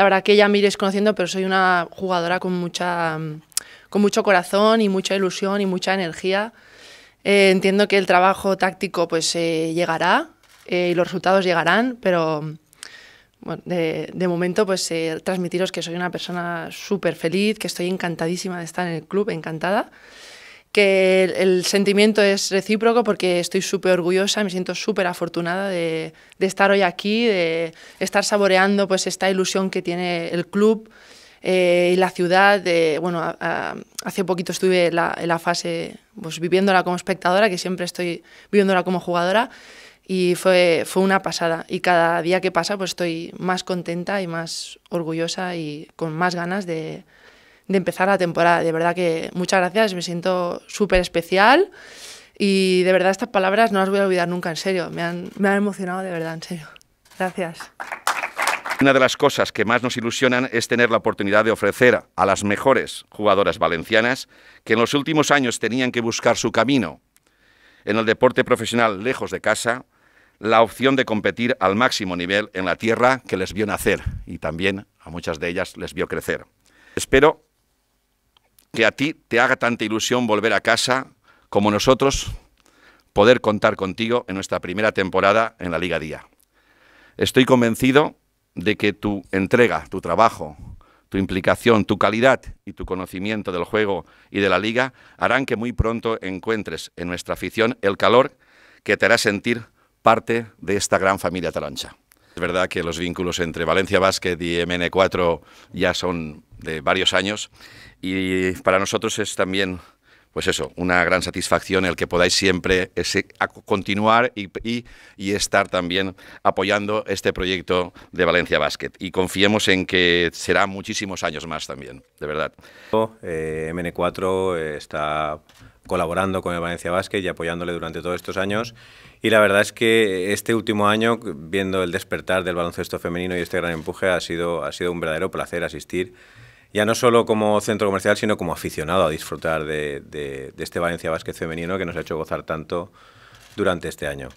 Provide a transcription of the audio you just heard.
la verdad que ya me iréis conociendo, pero soy una jugadora con, mucha, con mucho corazón y mucha ilusión y mucha energía. Eh, entiendo que el trabajo táctico pues eh, llegará eh, y los resultados llegarán, pero de, de, momento pues transmitiros que soy una persona súper feliz, que estoy encantadísima de estar en el club, encantada que el, sentimiento es recíproco porque estoy súper orgullosa, me siento súper afortunada de, estar hoy aquí, de estar saboreando pues esta ilusión que tiene el club eh, y la ciudad. De, bueno, hace poquito estuve en la fase pues, viviéndola como espectadora, que siempre estoy viviéndola como jugadora, y fue, fue una pasada. Y cada día que pasa pues estoy más contenta y más orgullosa y con más ganas de, de empezar la temporada. De verdad que muchas gracias, me siento súper especial y de verdad estas palabras no las voy a olvidar nunca, en serio, me han, me han emocionado de verdad, en serio. Gracias. Una de las cosas que más nos ilusionan es tener la oportunidad de ofrecer a las mejores jugadoras valencianas que en los últimos años tenían que buscar su camino en el deporte profesional lejos de casa, la opción de competir al máximo nivel en la tierra que les vio nacer y también a muchas de ellas les vio crecer. Espero que a ti te haga tanta ilusión volver a casa como nosotros poder contar contigo en nuestra primera temporada en la Liga Día. Estoy convencido de que tu entrega, tu trabajo, tu implicación, tu calidad y tu conocimiento del juego y de la liga harán que muy pronto encuentres en nuestra afición el calor que te hará sentir parte de esta gran familia talancha verdad que los vínculos entre Valencia Basket y MN4 ya son de varios años y para nosotros es también, pues eso, una gran satisfacción el que podáis siempre continuar y, estar también apoyando este proyecto de Valencia Basket. Y confiemos en que será muchísimos años más también, de verdad. Eh, MN4 eh, está colaborando con el Valencia Basket y apoyándole durante todos estos años. Y la verdad es que este último año, viendo el despertar del baloncesto femenino y este gran empuje, ha sido, ha sido un verdadero placer asistir, ya no solo como centro comercial, sino como aficionado a disfrutar de, este Valencia Basket femenino que nos ha hecho gozar tanto durante este año.